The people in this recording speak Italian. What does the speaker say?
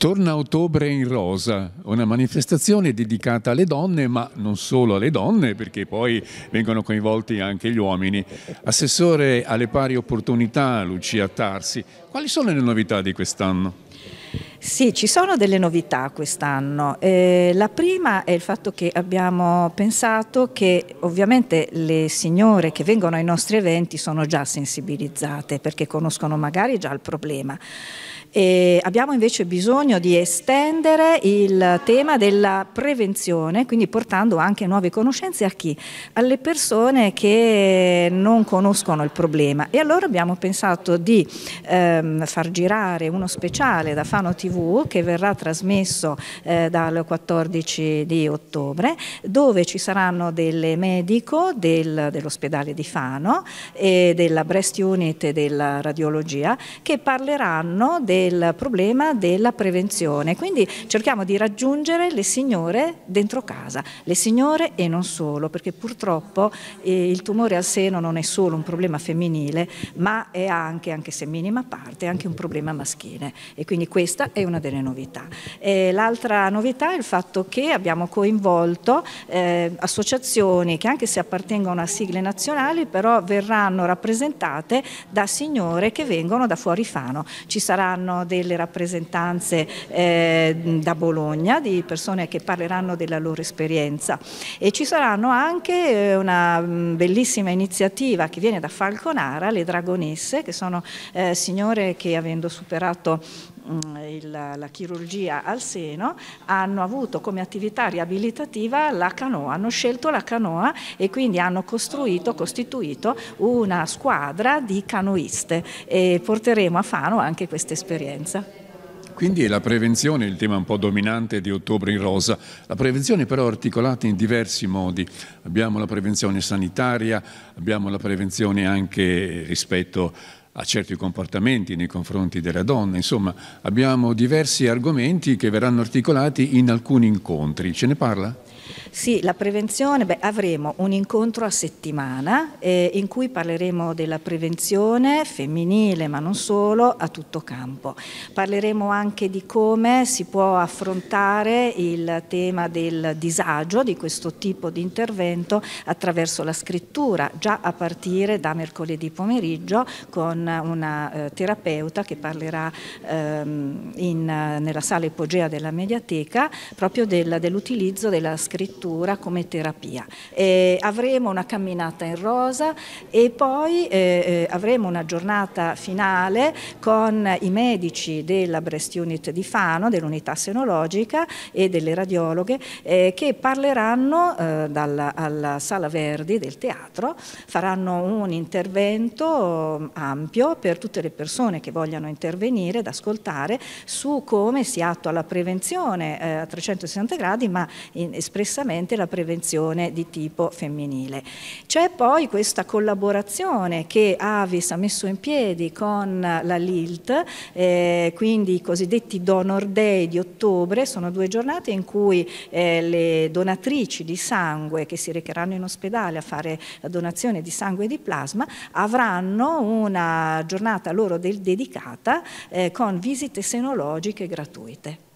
Torna ottobre in rosa, una manifestazione dedicata alle donne, ma non solo alle donne, perché poi vengono coinvolti anche gli uomini. Assessore alle pari opportunità Lucia Tarsi, quali sono le novità di quest'anno? Sì, ci sono delle novità quest'anno. Eh, la prima è il fatto che abbiamo pensato che ovviamente le signore che vengono ai nostri eventi sono già sensibilizzate perché conoscono magari già il problema. E abbiamo invece bisogno di estendere il tema della prevenzione, quindi portando anche nuove conoscenze a chi? Alle persone che non conoscono il problema. E allora abbiamo pensato di ehm, far girare uno speciale da Fano TV tv che verrà trasmesso eh, dal 14 di ottobre dove ci saranno delle medico del, dell'ospedale di Fano e della Breast Unit della radiologia che parleranno del problema della prevenzione. Quindi cerchiamo di raggiungere le signore dentro casa, le signore e non solo, perché purtroppo eh, il tumore al seno non è solo un problema femminile, ma è anche, anche se minima parte, anche un problema maschile. E quindi questa è è una delle novità. l'altra novità è il fatto che abbiamo coinvolto eh, associazioni che anche se appartengono a sigle nazionali però verranno rappresentate da signore che vengono da fuori Fano. Ci saranno delle rappresentanze eh, da Bologna di persone che parleranno della loro esperienza e ci saranno anche eh, una mm, bellissima iniziativa che viene da Falconara, le Dragonesse, che sono eh, signore che avendo superato Mm, il, la chirurgia al seno hanno avuto come attività riabilitativa la canoa, hanno scelto la canoa e quindi hanno costruito, costituito una squadra di canoiste e porteremo a Fano anche questa esperienza. Quindi la prevenzione il tema un po' dominante di Ottobre in Rosa, la prevenzione però articolata in diversi modi, abbiamo la prevenzione sanitaria, abbiamo la prevenzione anche rispetto a a certi comportamenti nei confronti della donna. Insomma, abbiamo diversi argomenti che verranno articolati in alcuni incontri. Ce ne parla? Sì, la prevenzione, beh, avremo un incontro a settimana eh, in cui parleremo della prevenzione femminile, ma non solo, a tutto campo. Parleremo anche di come si può affrontare il tema del disagio di questo tipo di intervento attraverso la scrittura, già a partire da mercoledì pomeriggio con una eh, terapeuta che parlerà ehm, in, nella sala ipogea della mediateca proprio del, dell'utilizzo della scrittura struttura come terapia. Eh, avremo una camminata in rosa e poi eh, eh, avremo una giornata finale con i medici della Breast Unit di Fano, dell'unità senologica e delle radiologhe eh, che parleranno eh, dalla, alla Sala Verdi del teatro, faranno un intervento ampio per tutte le persone che vogliano intervenire ed ascoltare su come si attua la prevenzione eh, a 360 gradi ma in, espressamente sicuramente la prevenzione di tipo femminile. C'è poi questa collaborazione che Avis ha messo in piedi con la LILT, eh, quindi i cosiddetti Donor Day di ottobre, sono due giornate in cui eh, le donatrici di sangue che si recheranno in ospedale a fare la donazione di sangue e di plasma avranno una giornata loro del dedicata eh, con visite senologiche gratuite.